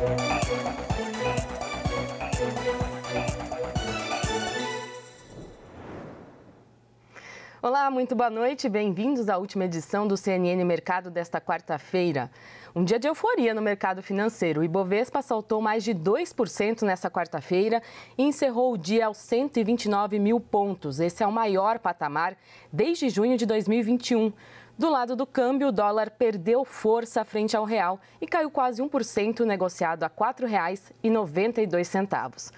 Música Olá, muito boa noite. Bem-vindos à última edição do CNN Mercado desta quarta-feira. Um dia de euforia no mercado financeiro. O Ibovespa saltou mais de 2% nesta quarta-feira e encerrou o dia aos 129 mil pontos. Esse é o maior patamar desde junho de 2021. Do lado do câmbio, o dólar perdeu força frente ao real e caiu quase 1%, negociado a R$ 4,92.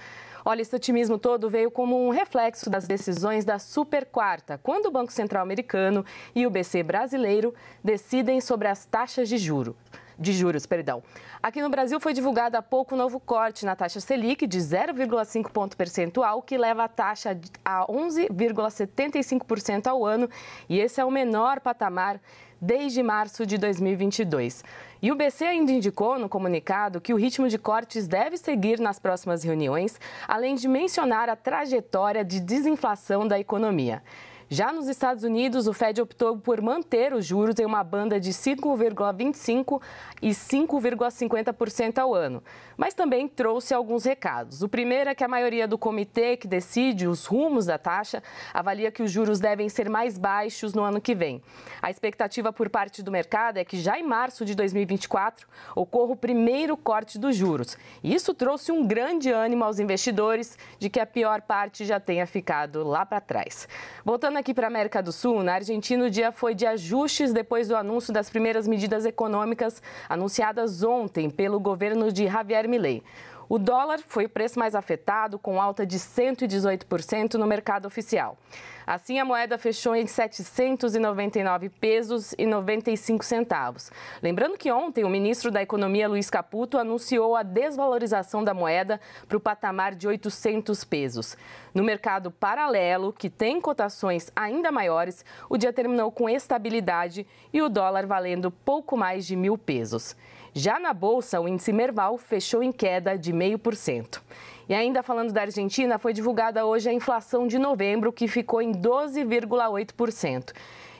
Olha, esse otimismo todo veio como um reflexo das decisões da Super Quarta, quando o Banco Central americano e o BC brasileiro decidem sobre as taxas de juros de juros, perdão. Aqui no Brasil foi divulgado há pouco o um novo corte na taxa Selic de 0,5 ponto percentual, que leva a taxa a 11,75% ao ano, e esse é o menor patamar desde março de 2022. E o BC ainda indicou no comunicado que o ritmo de cortes deve seguir nas próximas reuniões, além de mencionar a trajetória de desinflação da economia. Já nos Estados Unidos, o Fed optou por manter os juros em uma banda de 5,25% e 5,50% ao ano, mas também trouxe alguns recados. O primeiro é que a maioria do comitê que decide os rumos da taxa avalia que os juros devem ser mais baixos no ano que vem. A expectativa por parte do mercado é que já em março de 2024 ocorra o primeiro corte dos juros. Isso trouxe um grande ânimo aos investidores de que a pior parte já tenha ficado lá para trás. Voltando aqui para a América do Sul, na Argentina o dia foi de ajustes depois do anúncio das primeiras medidas econômicas anunciadas ontem pelo governo de Javier Milei. O dólar foi o preço mais afetado, com alta de 118% no mercado oficial. Assim, a moeda fechou em 799 pesos e 95 centavos. Lembrando que ontem o ministro da Economia, Luiz Caputo, anunciou a desvalorização da moeda para o patamar de 800 pesos. No mercado paralelo, que tem cotações ainda maiores, o dia terminou com estabilidade e o dólar valendo pouco mais de mil pesos. Já na bolsa, o índice Merval fechou em queda de 0,5%. E ainda falando da Argentina, foi divulgada hoje a inflação de novembro, que ficou em 12,8%.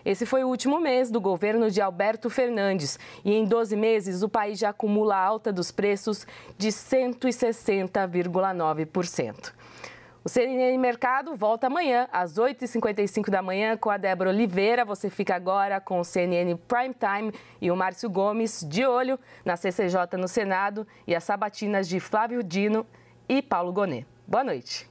Esse foi o último mês do governo de Alberto Fernandes e em 12 meses o país já acumula alta dos preços de 160,9%. O CNN Mercado volta amanhã, às 8h55 da manhã, com a Débora Oliveira. Você fica agora com o CNN Prime Time e o Márcio Gomes, de olho na CCJ no Senado e as sabatinas de Flávio Dino e Paulo Gonet. Boa noite.